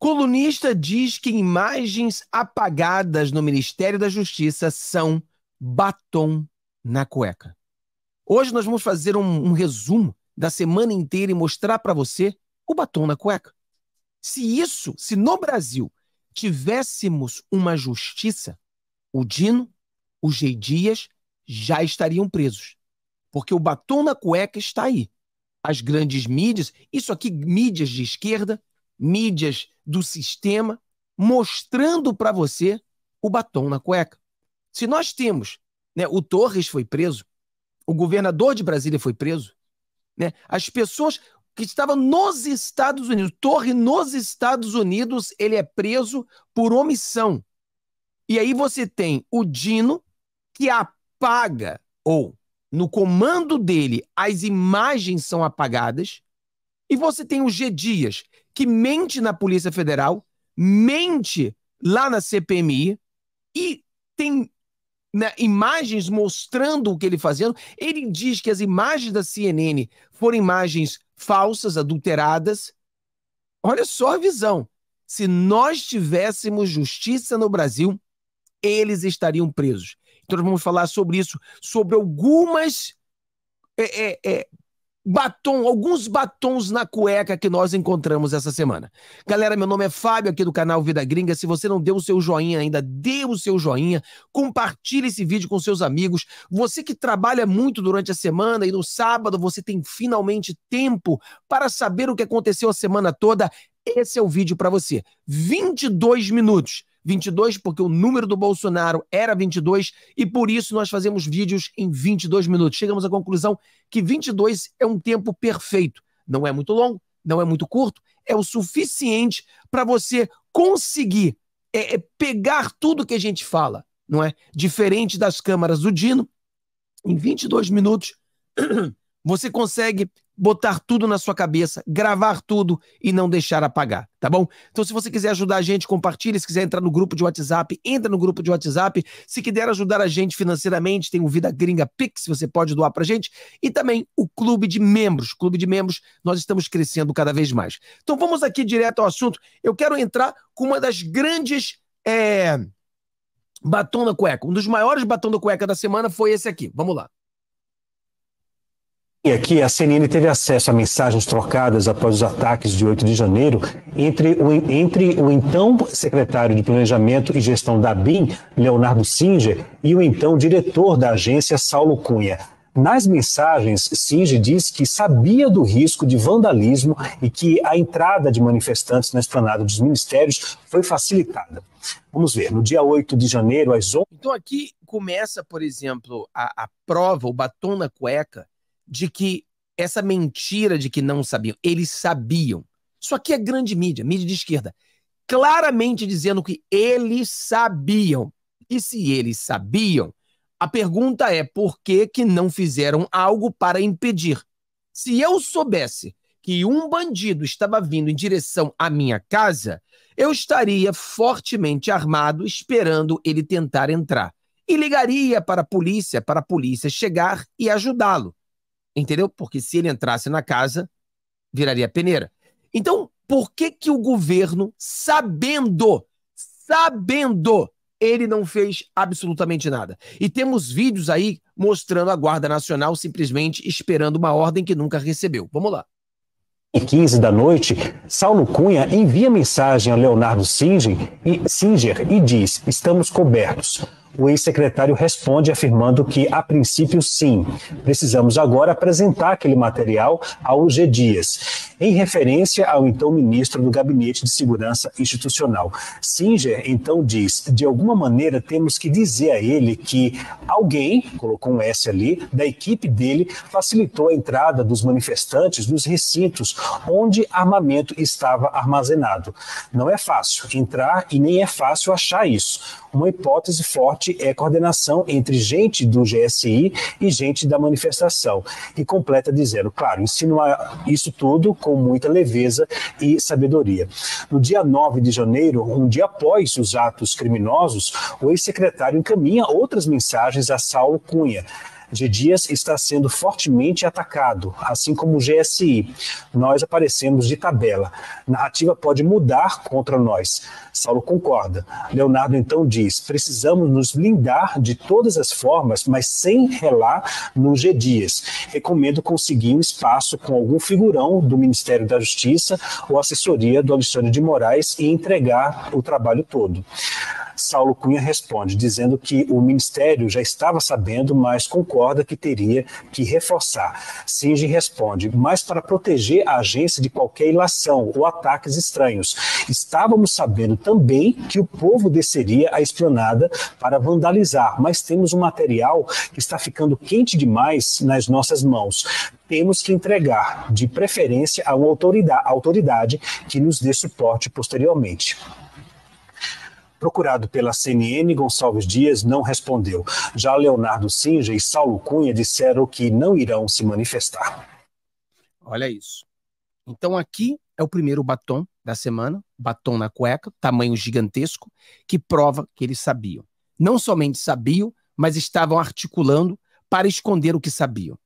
Colunista diz que imagens apagadas no Ministério da Justiça são batom na cueca. Hoje nós vamos fazer um, um resumo da semana inteira e mostrar para você o batom na cueca. Se isso, se no Brasil tivéssemos uma justiça, o Dino, o G. Dias já estariam presos. Porque o batom na cueca está aí. As grandes mídias, isso aqui, mídias de esquerda, mídias do sistema mostrando para você o batom na cueca. Se nós temos, né, o Torres foi preso, o governador de Brasília foi preso, né? As pessoas que estavam nos Estados Unidos, Torres nos Estados Unidos, ele é preso por omissão. E aí você tem o Dino que apaga ou no comando dele as imagens são apagadas e você tem o G. Dias, que mente na Polícia Federal, mente lá na CPMI e tem né, imagens mostrando o que ele fazendo. Ele diz que as imagens da CNN foram imagens falsas, adulteradas. Olha só a visão. Se nós tivéssemos justiça no Brasil, eles estariam presos. Então, nós vamos falar sobre isso, sobre algumas é, é, é, batom, alguns batons na cueca que nós encontramos essa semana. Galera, meu nome é Fábio aqui do canal Vida Gringa. Se você não deu o seu joinha ainda, dê o seu joinha, compartilhe esse vídeo com seus amigos. Você que trabalha muito durante a semana e no sábado você tem finalmente tempo para saber o que aconteceu a semana toda, esse é o vídeo para você. 22 minutos 22, porque o número do Bolsonaro era 22 e por isso nós fazemos vídeos em 22 minutos. Chegamos à conclusão que 22 é um tempo perfeito. Não é muito longo, não é muito curto, é o suficiente para você conseguir é, é pegar tudo que a gente fala, não é? Diferente das câmaras do Dino, em 22 minutos Você consegue botar tudo na sua cabeça, gravar tudo e não deixar apagar, tá bom? Então, se você quiser ajudar a gente, compartilhe. Se quiser entrar no grupo de WhatsApp, entra no grupo de WhatsApp. Se quiser ajudar a gente financeiramente, tem o Vida Gringa Pix, você pode doar pra gente. E também o Clube de Membros. Clube de Membros, nós estamos crescendo cada vez mais. Então, vamos aqui direto ao assunto. Eu quero entrar com uma das grandes. É... Batom na cueca. Um dos maiores batom da cueca da semana foi esse aqui. Vamos lá. É e aqui, a CNN teve acesso a mensagens trocadas após os ataques de 8 de janeiro entre o, entre o então secretário de Planejamento e Gestão da BIM, Leonardo Singer, e o então diretor da agência, Saulo Cunha. Nas mensagens, Singer diz que sabia do risco de vandalismo e que a entrada de manifestantes na esplanada dos ministérios foi facilitada. Vamos ver, no dia 8 de janeiro, às 11... Então aqui começa, por exemplo, a, a prova, o batom na cueca de que essa mentira de que não sabiam, eles sabiam. Isso aqui é grande mídia, mídia de esquerda, claramente dizendo que eles sabiam. E se eles sabiam, a pergunta é por que, que não fizeram algo para impedir? Se eu soubesse que um bandido estava vindo em direção à minha casa, eu estaria fortemente armado esperando ele tentar entrar. E ligaria para a polícia, para a polícia chegar e ajudá-lo entendeu? Porque se ele entrasse na casa, viraria peneira. Então, por que que o governo, sabendo, sabendo, ele não fez absolutamente nada? E temos vídeos aí mostrando a Guarda Nacional simplesmente esperando uma ordem que nunca recebeu. Vamos lá. E 15 da noite, Saulo Cunha envia mensagem a Leonardo Singer e, Singer e diz: Estamos cobertos o ex-secretário responde afirmando que, a princípio, sim. Precisamos agora apresentar aquele material ao G. Dias, em referência ao então ministro do Gabinete de Segurança Institucional. Singer então diz: de alguma maneira temos que dizer a ele que alguém, colocou um S ali, da equipe dele facilitou a entrada dos manifestantes nos recintos onde armamento estava armazenado. Não é fácil entrar e nem é fácil achar isso uma hipótese forte é coordenação entre gente do GSI e gente da manifestação. E completa dizendo, claro, insinua isso tudo com muita leveza e sabedoria. No dia 9 de janeiro, um dia após os atos criminosos, o ex-secretário encaminha outras mensagens a Saulo Cunha de dias está sendo fortemente atacado, assim como o GSI. Nós aparecemos de tabela. Narrativa pode mudar contra nós. Saulo concorda. Leonardo então diz: precisamos nos blindar de todas as formas, mas sem relar no G Dias. Recomendo conseguir um espaço com algum figurão do Ministério da Justiça ou assessoria do Alexandre de Moraes e entregar o trabalho todo. Saulo Cunha responde, dizendo que o Ministério já estava sabendo, mas concorda que teria que reforçar. Singe responde, mas para proteger a agência de qualquer ilação ou ataques estranhos. Estávamos sabendo também que o povo desceria a esplanada para vandalizar, mas temos um material que está ficando quente demais nas nossas mãos temos que entregar, de preferência, a uma autoridade, autoridade que nos dê suporte posteriormente. Procurado pela CNN, Gonçalves Dias não respondeu. Já Leonardo Singer e Saulo Cunha disseram que não irão se manifestar. Olha isso. Então aqui é o primeiro batom da semana, batom na cueca, tamanho gigantesco, que prova que eles sabiam. Não somente sabiam, mas estavam articulando para esconder o que sabiam,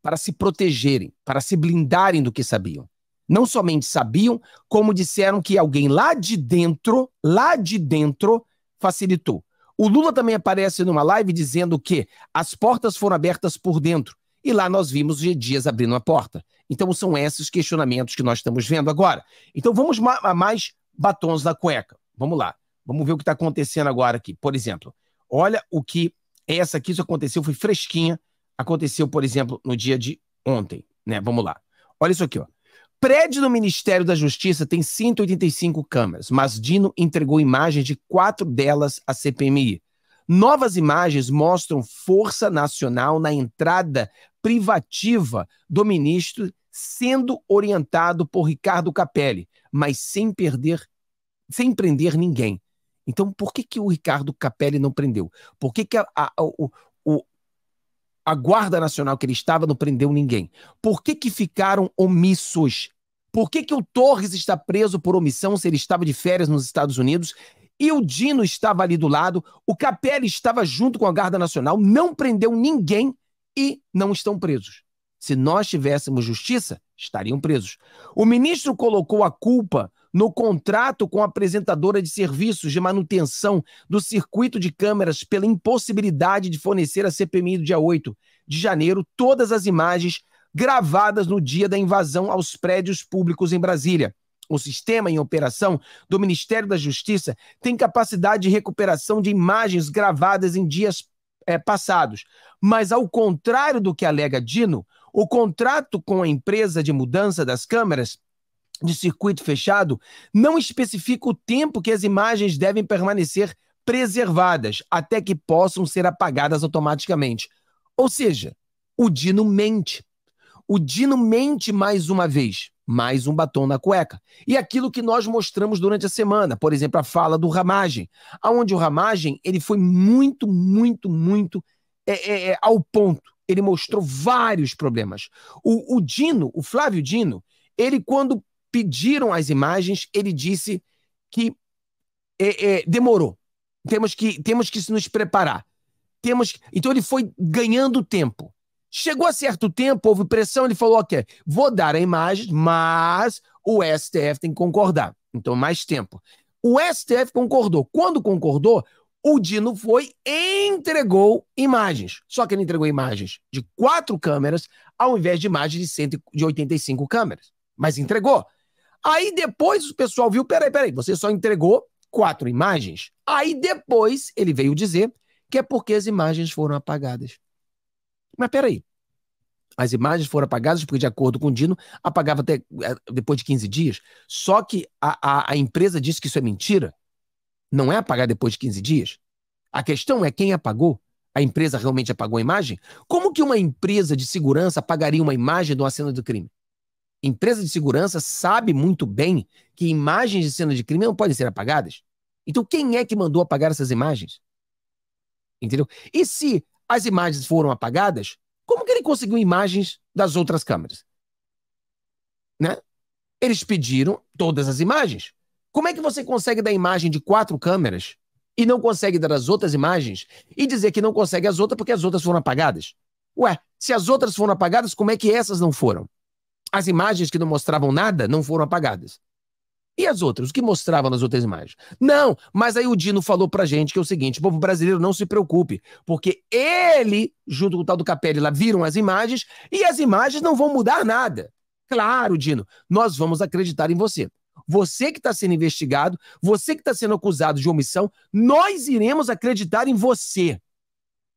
para se protegerem, para se blindarem do que sabiam não somente sabiam, como disseram que alguém lá de dentro, lá de dentro, facilitou. O Lula também aparece numa live dizendo que as portas foram abertas por dentro. E lá nós vimos o Dias abrindo a porta. Então são esses questionamentos que nós estamos vendo agora. Então vamos a mais batons da cueca. Vamos lá. Vamos ver o que está acontecendo agora aqui. Por exemplo, olha o que essa aqui, isso aconteceu, foi fresquinha. Aconteceu, por exemplo, no dia de ontem. Né? Vamos lá. Olha isso aqui, ó prédio do Ministério da Justiça tem 185 câmeras, mas Dino entregou imagens de quatro delas à CPMI. Novas imagens mostram força nacional na entrada privativa do ministro, sendo orientado por Ricardo Capelli, mas sem perder, sem prender ninguém. Então, por que, que o Ricardo Capelli não prendeu? Por que, que a, a, o, a Guarda Nacional que ele estava não prendeu ninguém? Por que, que ficaram omissos por que, que o Torres está preso por omissão se ele estava de férias nos Estados Unidos? E o Dino estava ali do lado, o Capelli estava junto com a Guarda Nacional, não prendeu ninguém e não estão presos. Se nós tivéssemos justiça, estariam presos. O ministro colocou a culpa no contrato com a apresentadora de serviços de manutenção do circuito de câmeras pela impossibilidade de fornecer à CPMI do dia 8 de janeiro todas as imagens gravadas no dia da invasão aos prédios públicos em Brasília. O sistema em operação do Ministério da Justiça tem capacidade de recuperação de imagens gravadas em dias é, passados. Mas, ao contrário do que alega Dino, o contrato com a empresa de mudança das câmeras de circuito fechado não especifica o tempo que as imagens devem permanecer preservadas até que possam ser apagadas automaticamente. Ou seja, o Dino mente. O Dino mente mais uma vez, mais um batom na cueca. E aquilo que nós mostramos durante a semana, por exemplo, a fala do Ramagem, aonde o Ramagem ele foi muito, muito, muito é, é, é, ao ponto. Ele mostrou vários problemas. O, o Dino, o Flávio Dino, ele quando pediram as imagens, ele disse que é, é, demorou. Temos que, temos que nos preparar. Temos que... Então ele foi ganhando tempo. Chegou a certo tempo, houve pressão, ele falou: ok, vou dar a imagem, mas o STF tem que concordar. Então, mais tempo. O STF concordou. Quando concordou, o Dino foi e entregou imagens. Só que ele entregou imagens de quatro câmeras, ao invés de imagens de, cento, de câmeras. Mas entregou. Aí depois o pessoal viu: peraí, peraí, você só entregou quatro imagens. Aí depois ele veio dizer que é porque as imagens foram apagadas. Mas peraí. As imagens foram apagadas porque, de acordo com o Dino, apagava até é, depois de 15 dias. Só que a, a, a empresa disse que isso é mentira. Não é apagar depois de 15 dias. A questão é quem apagou. A empresa realmente apagou a imagem? Como que uma empresa de segurança apagaria uma imagem de uma cena de crime? Empresa de segurança sabe muito bem que imagens de cena de crime não podem ser apagadas. Então, quem é que mandou apagar essas imagens? Entendeu? E se as imagens foram apagadas, como que ele conseguiu imagens das outras câmeras? Né? Eles pediram todas as imagens. Como é que você consegue dar imagem de quatro câmeras e não consegue dar as outras imagens e dizer que não consegue as outras porque as outras foram apagadas? Ué, se as outras foram apagadas, como é que essas não foram? As imagens que não mostravam nada não foram apagadas. E as outras? O que mostrava nas outras imagens? Não, mas aí o Dino falou pra gente que é o seguinte: o povo brasileiro não se preocupe, porque ele, junto com o tal do Capelli lá, viram as imagens e as imagens não vão mudar nada. Claro, Dino, nós vamos acreditar em você. Você que está sendo investigado, você que está sendo acusado de omissão, nós iremos acreditar em você.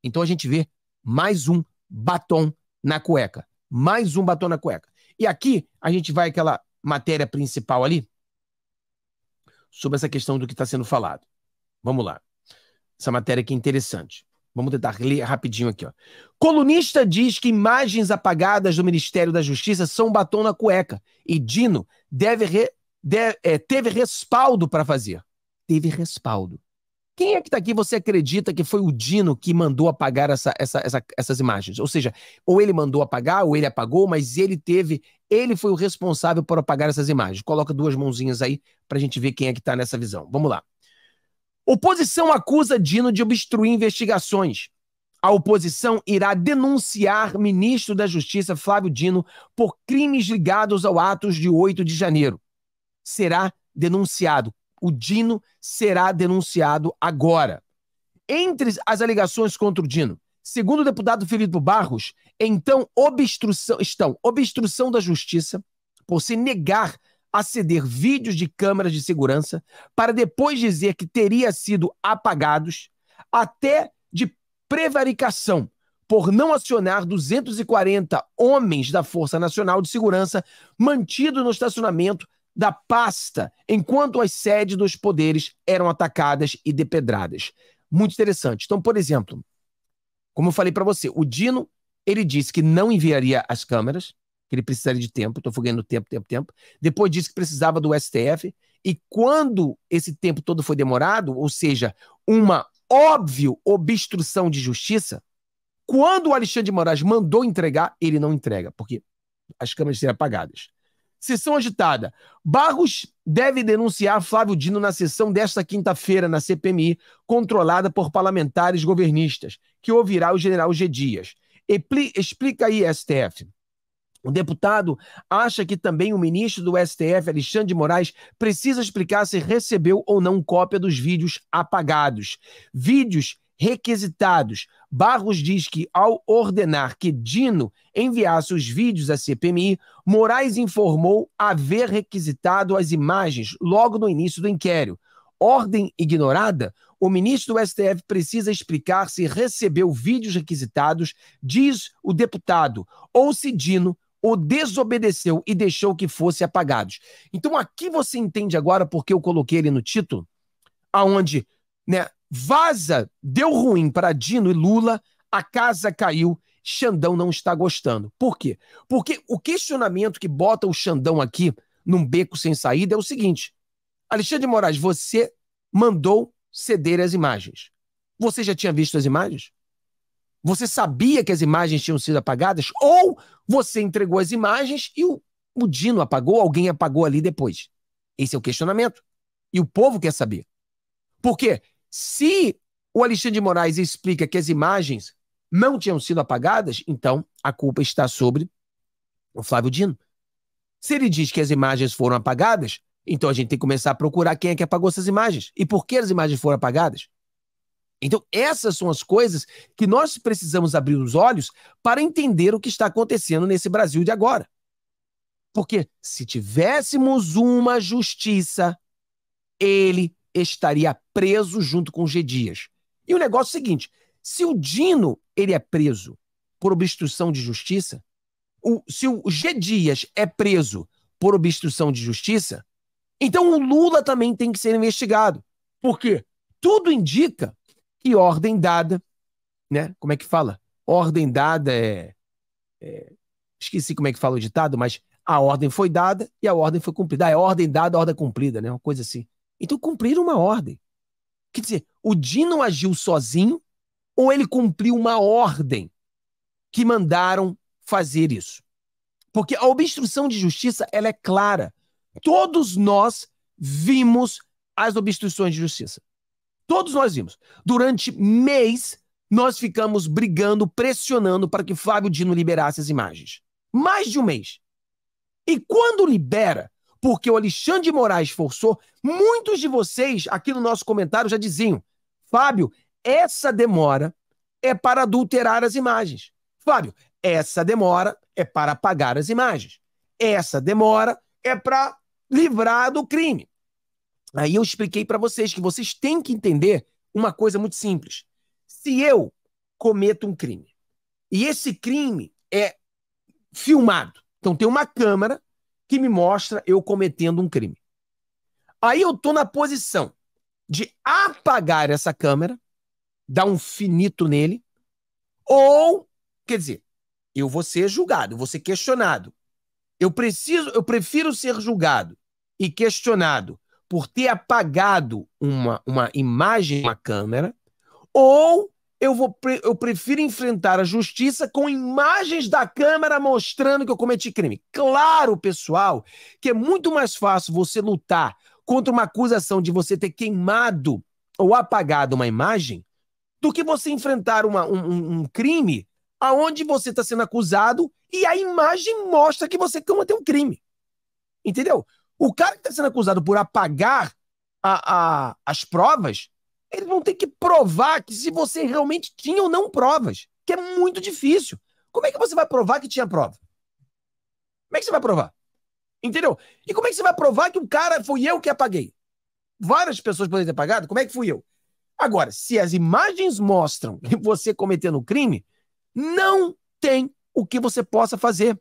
Então a gente vê mais um batom na cueca. Mais um batom na cueca. E aqui a gente vai aquela matéria principal ali, sobre essa questão do que está sendo falado. Vamos lá. Essa matéria aqui é interessante. Vamos tentar ler rapidinho aqui. Ó. Colunista diz que imagens apagadas do Ministério da Justiça são batom na cueca e Dino deve re... de... é, teve respaldo para fazer. Teve respaldo. Quem é que está aqui você acredita que foi o Dino que mandou apagar essa, essa, essa, essas imagens? Ou seja, ou ele mandou apagar, ou ele apagou, mas ele teve, ele foi o responsável por apagar essas imagens. Coloca duas mãozinhas aí para a gente ver quem é que está nessa visão. Vamos lá. Oposição acusa Dino de obstruir investigações. A oposição irá denunciar ministro da Justiça Flávio Dino por crimes ligados ao atos de 8 de janeiro. Será denunciado o Dino será denunciado agora. Entre as alegações contra o Dino, segundo o deputado Felipe Barros, então obstrução, estão obstrução da justiça por se negar a ceder vídeos de câmeras de segurança para depois dizer que teria sido apagados, até de prevaricação por não acionar 240 homens da Força Nacional de Segurança mantidos no estacionamento da pasta enquanto as sedes dos poderes eram atacadas e depedradas. Muito interessante. Então, por exemplo, como eu falei para você, o Dino ele disse que não enviaria as câmeras, que ele precisaria de tempo, estou do tempo, tempo, tempo. Depois disse que precisava do STF. E quando esse tempo todo foi demorado, ou seja, uma óbvia obstrução de justiça, quando o Alexandre de Moraes mandou entregar, ele não entrega, porque as câmeras seriam apagadas. Sessão agitada. Barros deve denunciar Flávio Dino na sessão desta quinta-feira na CPMI, controlada por parlamentares governistas, que ouvirá o general G. Dias. Epli, explica aí, STF. O deputado acha que também o ministro do STF, Alexandre de Moraes, precisa explicar se recebeu ou não cópia dos vídeos apagados. Vídeos requisitados. Barros diz que, ao ordenar que Dino enviasse os vídeos à CPMI, Moraes informou haver requisitado as imagens logo no início do inquérito. Ordem ignorada, o ministro do STF precisa explicar se recebeu vídeos requisitados, diz o deputado, ou se Dino o desobedeceu e deixou que fossem apagados. Então aqui você entende agora porque eu coloquei ele no título, aonde né, Vaza, deu ruim para Dino e Lula, a casa caiu, Xandão não está gostando. Por quê? Porque o questionamento que bota o Xandão aqui num beco sem saída é o seguinte: Alexandre de Moraes, você mandou ceder as imagens. Você já tinha visto as imagens? Você sabia que as imagens tinham sido apagadas? Ou você entregou as imagens e o, o Dino apagou, alguém apagou ali depois? Esse é o questionamento. E o povo quer saber. Por quê? Se o Alexandre de Moraes explica que as imagens não tinham sido apagadas, então a culpa está sobre o Flávio Dino. Se ele diz que as imagens foram apagadas, então a gente tem que começar a procurar quem é que apagou essas imagens e por que as imagens foram apagadas. Então, essas são as coisas que nós precisamos abrir os olhos para entender o que está acontecendo nesse Brasil de agora. Porque se tivéssemos uma justiça, ele estaria preso junto com o G. Dias. E o negócio é o seguinte: se o Dino ele é preso por obstrução de justiça, o, se o G. Dias é preso por obstrução de justiça, então o Lula também tem que ser investigado. Por quê? Tudo indica que ordem dada, né? Como é que fala? Ordem dada é, é esqueci como é que fala o ditado, mas a ordem foi dada e a ordem foi cumprida. Ah, é ordem dada, ordem cumprida, né? Uma coisa assim. Então cumpriram uma ordem. Quer dizer, o Dino agiu sozinho ou ele cumpriu uma ordem que mandaram fazer isso? Porque a obstrução de justiça ela é clara. Todos nós vimos as obstruções de justiça. Todos nós vimos. Durante mês, nós ficamos brigando, pressionando para que Flávio Dino liberasse as imagens. Mais de um mês. E quando libera, porque o Alexandre de Moraes forçou. Muitos de vocês aqui no nosso comentário já diziam: Fábio, essa demora é para adulterar as imagens. Fábio, essa demora é para apagar as imagens. Essa demora é para livrar do crime. Aí eu expliquei para vocês que vocês têm que entender uma coisa muito simples. Se eu cometo um crime e esse crime é filmado, então tem uma câmera que me mostra eu cometendo um crime. Aí eu tô na posição de apagar essa câmera, dar um finito nele, ou, quer dizer, eu vou ser julgado, vou ser questionado. Eu preciso, eu prefiro ser julgado e questionado por ter apagado uma, uma imagem, uma câmera, ou eu, vou pre eu prefiro enfrentar a justiça com imagens da câmera mostrando que eu cometi crime. Claro, pessoal, que é muito mais fácil você lutar contra uma acusação de você ter queimado ou apagado uma imagem do que você enfrentar uma, um, um crime aonde você está sendo acusado e a imagem mostra que você cometeu um crime. Entendeu? O cara que está sendo acusado por apagar a, a, as provas, eles vão ter que provar que se você realmente tinha ou não provas, que é muito difícil. Como é que você vai provar que tinha prova? Como é que você vai provar? Entendeu? E como é que você vai provar que o cara foi eu que apaguei? Várias pessoas poderiam ter apagado, como é que fui eu? Agora, se as imagens mostram você cometendo crime, não tem o que você possa fazer.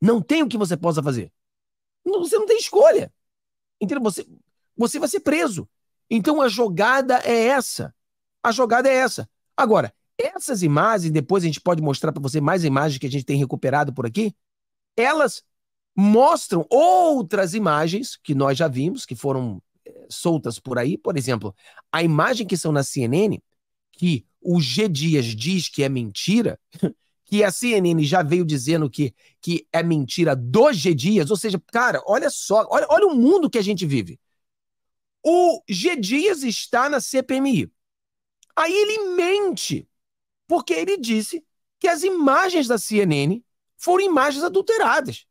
Não tem o que você possa fazer. Você não tem escolha. Entendeu? Você, você vai ser preso. Então a jogada é essa. A jogada é essa. Agora, essas imagens, depois a gente pode mostrar para você mais imagens que a gente tem recuperado por aqui, elas mostram outras imagens que nós já vimos, que foram eh, soltas por aí. Por exemplo, a imagem que são na CNN, que o G. Dias diz que é mentira, que a CNN já veio dizendo que, que é mentira do G. Dias, ou seja, cara, olha só, olha, olha o mundo que a gente vive. O G. Dias está na CPMI. Aí ele mente, porque ele disse que as imagens da CNN foram imagens adulteradas.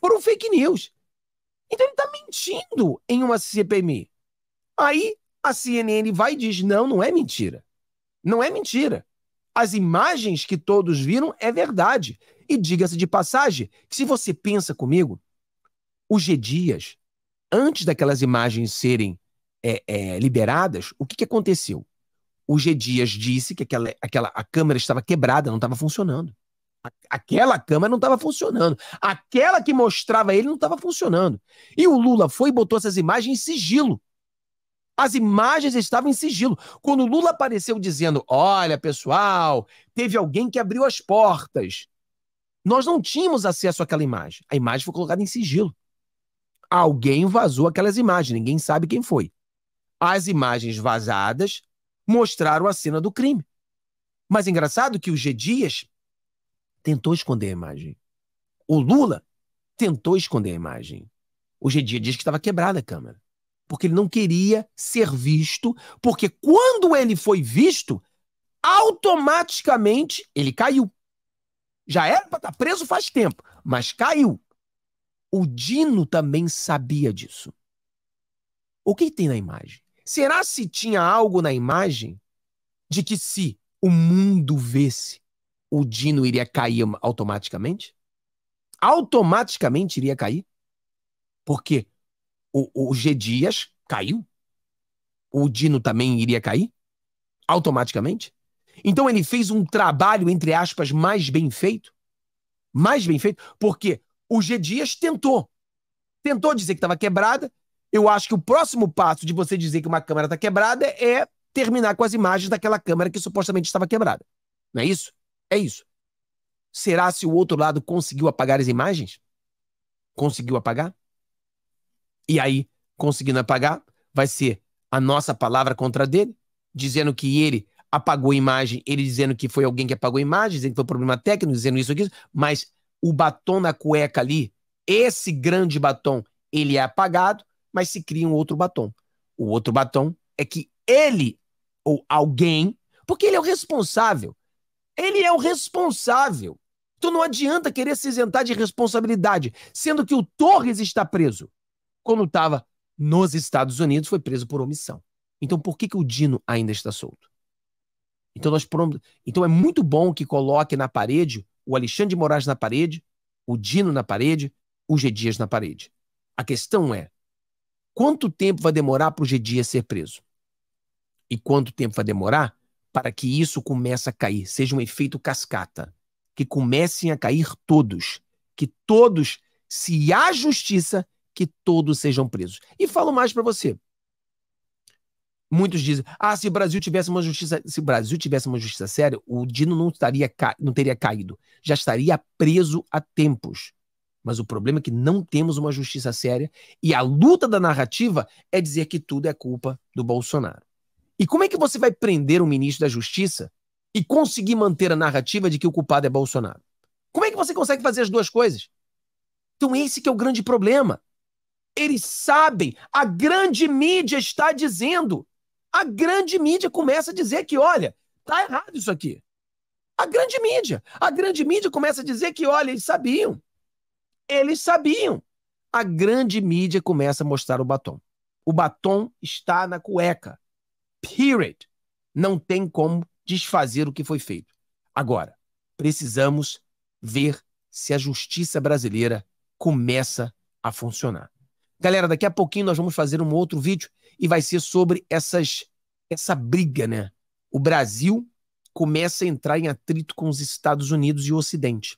Foram fake news. Então ele está mentindo em uma CPMI. Aí a CNN vai e diz: não, não é mentira. Não é mentira. As imagens que todos viram é verdade. E diga-se de passagem que se você pensa comigo, o G. Dias antes daquelas imagens serem é, é, liberadas, o que, que aconteceu? O G. Dias disse que aquela, aquela, a câmera estava quebrada, não estava funcionando. A, aquela câmera não estava funcionando. Aquela que mostrava ele não estava funcionando. E o Lula foi e botou essas imagens em sigilo. As imagens estavam em sigilo. Quando o Lula apareceu dizendo: Olha, pessoal, teve alguém que abriu as portas. Nós não tínhamos acesso àquela imagem. A imagem foi colocada em sigilo. Alguém vazou aquelas imagens, ninguém sabe quem foi. As imagens vazadas mostraram a cena do crime. Mas engraçado que o G. Dias tentou esconder a imagem. O Lula tentou esconder a imagem. O G. Dias diz que estava quebrada a câmera. Porque ele não queria ser visto, porque quando ele foi visto, automaticamente ele caiu. Já era para estar tá preso faz tempo, mas caiu. O Dino também sabia disso. O que tem na imagem? Será se tinha algo na imagem de que se o mundo vesse, o Dino iria cair automaticamente? Automaticamente iria cair? Porque o, o G. Dias caiu. O Dino também iria cair? Automaticamente? Então ele fez um trabalho, entre aspas, mais bem feito? Mais bem feito? Porque o G Dias tentou. Tentou dizer que estava quebrada. Eu acho que o próximo passo de você dizer que uma câmera está quebrada é terminar com as imagens daquela câmera que supostamente estava quebrada. Não é isso? É isso. Será se o outro lado conseguiu apagar as imagens? Conseguiu apagar? E aí, conseguindo apagar, vai ser a nossa palavra contra dele, dizendo que ele apagou a imagem, ele dizendo que foi alguém que apagou a imagem, dizendo que foi um problema técnico, dizendo isso aqui, mas o batom na cueca ali, esse grande batom, ele é apagado, mas se cria um outro batom. O outro batom é que ele ou alguém, porque ele é o responsável. Ele é o responsável. Tu então, não adianta querer se isentar de responsabilidade, sendo que o Torres está preso. Quando estava nos Estados Unidos, foi preso por omissão. Então, por que, que o Dino ainda está solto? Então, nós prom... então é muito bom que coloque na parede o Alexandre de Moraes na parede, o Dino na parede, o G Dias na parede. A questão é: quanto tempo vai demorar para o G Dias ser preso? E quanto tempo vai demorar para que isso comece a cair, seja um efeito cascata, que comecem a cair todos, que todos, se há justiça, que todos sejam presos. E falo mais para você. Muitos dizem: ah, se o Brasil tivesse uma justiça, se o Brasil tivesse uma justiça séria, o Dino não estaria não teria caído, já estaria preso há tempos. Mas o problema é que não temos uma justiça séria e a luta da narrativa é dizer que tudo é culpa do Bolsonaro. E como é que você vai prender um ministro da Justiça e conseguir manter a narrativa de que o culpado é Bolsonaro? Como é que você consegue fazer as duas coisas? Então esse que é o grande problema. Eles sabem, a grande mídia está dizendo a grande mídia começa a dizer que, olha, tá errado isso aqui. A grande mídia. A grande mídia começa a dizer que, olha, eles sabiam. Eles sabiam. A grande mídia começa a mostrar o batom. O batom está na cueca. Period. Não tem como desfazer o que foi feito. Agora, precisamos ver se a justiça brasileira começa a funcionar. Galera, daqui a pouquinho nós vamos fazer um outro vídeo e vai ser sobre essas essa briga, né? O Brasil começa a entrar em atrito com os Estados Unidos e o Ocidente.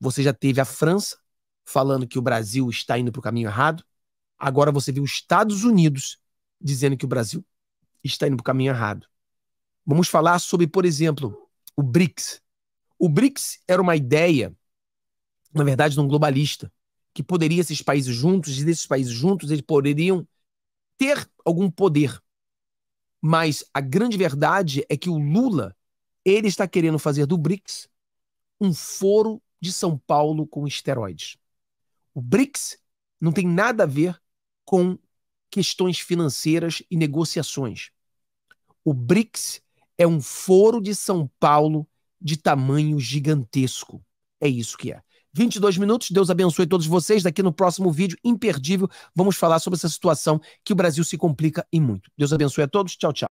Você já teve a França falando que o Brasil está indo para o caminho errado. Agora você vê os Estados Unidos dizendo que o Brasil está indo para o caminho errado. Vamos falar sobre, por exemplo, o BRICS. O BRICS era uma ideia, na verdade, de um globalista, que poderia esses países juntos, e desses países juntos, eles poderiam ter algum poder. Mas a grande verdade é que o Lula, ele está querendo fazer do BRICS um foro de São Paulo com esteroides. O BRICS não tem nada a ver com questões financeiras e negociações. O BRICS é um foro de São Paulo de tamanho gigantesco. É isso que é. 22 minutos. Deus abençoe todos vocês. Daqui no próximo vídeo, imperdível, vamos falar sobre essa situação que o Brasil se complica e muito. Deus abençoe a todos. Tchau, tchau.